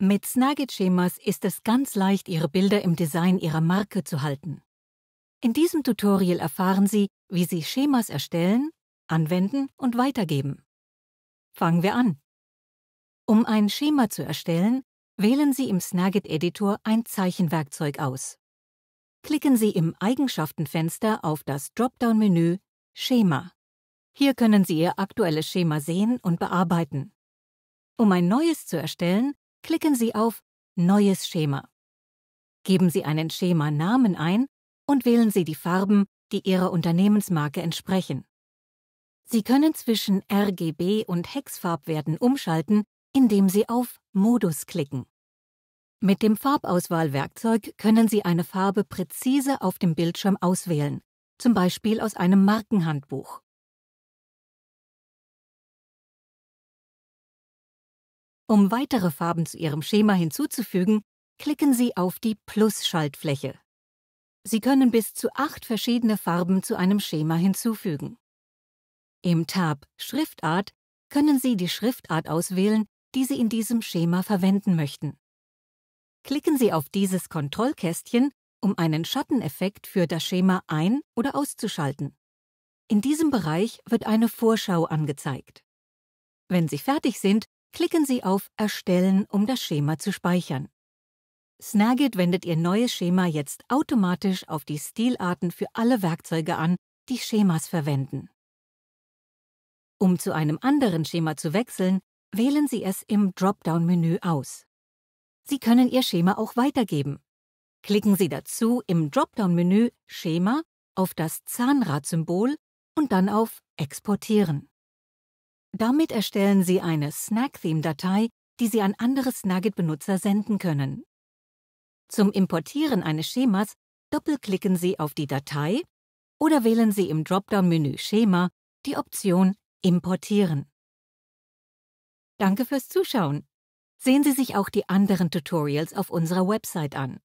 Mit Snagit-Schemas ist es ganz leicht, Ihre Bilder im Design Ihrer Marke zu halten. In diesem Tutorial erfahren Sie, wie Sie Schemas erstellen, anwenden und weitergeben. Fangen wir an. Um ein Schema zu erstellen, wählen Sie im Snagit-Editor ein Zeichenwerkzeug aus. Klicken Sie im Eigenschaftenfenster auf das Dropdown-Menü Schema. Hier können Sie Ihr aktuelles Schema sehen und bearbeiten. Um ein neues zu erstellen, klicken Sie auf Neues Schema. Geben Sie einen Schema-Namen ein und wählen Sie die Farben, die Ihrer Unternehmensmarke entsprechen. Sie können zwischen RGB und Hexfarbwerten umschalten, indem Sie auf Modus klicken. Mit dem Farbauswahlwerkzeug können Sie eine Farbe präzise auf dem Bildschirm auswählen, zum Beispiel aus einem Markenhandbuch. Um weitere Farben zu Ihrem Schema hinzuzufügen, klicken Sie auf die Plus-Schaltfläche. Sie können bis zu acht verschiedene Farben zu einem Schema hinzufügen. Im Tab Schriftart können Sie die Schriftart auswählen, die Sie in diesem Schema verwenden möchten. Klicken Sie auf dieses Kontrollkästchen, um einen Schatteneffekt für das Schema ein- oder auszuschalten. In diesem Bereich wird eine Vorschau angezeigt. Wenn Sie fertig sind, klicken Sie auf Erstellen, um das Schema zu speichern. Snagit wendet Ihr neues Schema jetzt automatisch auf die Stilarten für alle Werkzeuge an, die Schemas verwenden. Um zu einem anderen Schema zu wechseln, wählen Sie es im Dropdown-Menü aus. Sie können Ihr Schema auch weitergeben. Klicken Sie dazu im Dropdown-Menü Schema auf das Zahnrad-Symbol und dann auf Exportieren. Damit erstellen Sie eine Snack-Theme-Datei, die Sie an andere Snagit-Benutzer senden können. Zum Importieren eines Schemas doppelklicken Sie auf die Datei oder wählen Sie im Dropdown-Menü Schema die Option Importieren. Danke fürs Zuschauen. Sehen Sie sich auch die anderen Tutorials auf unserer Website an.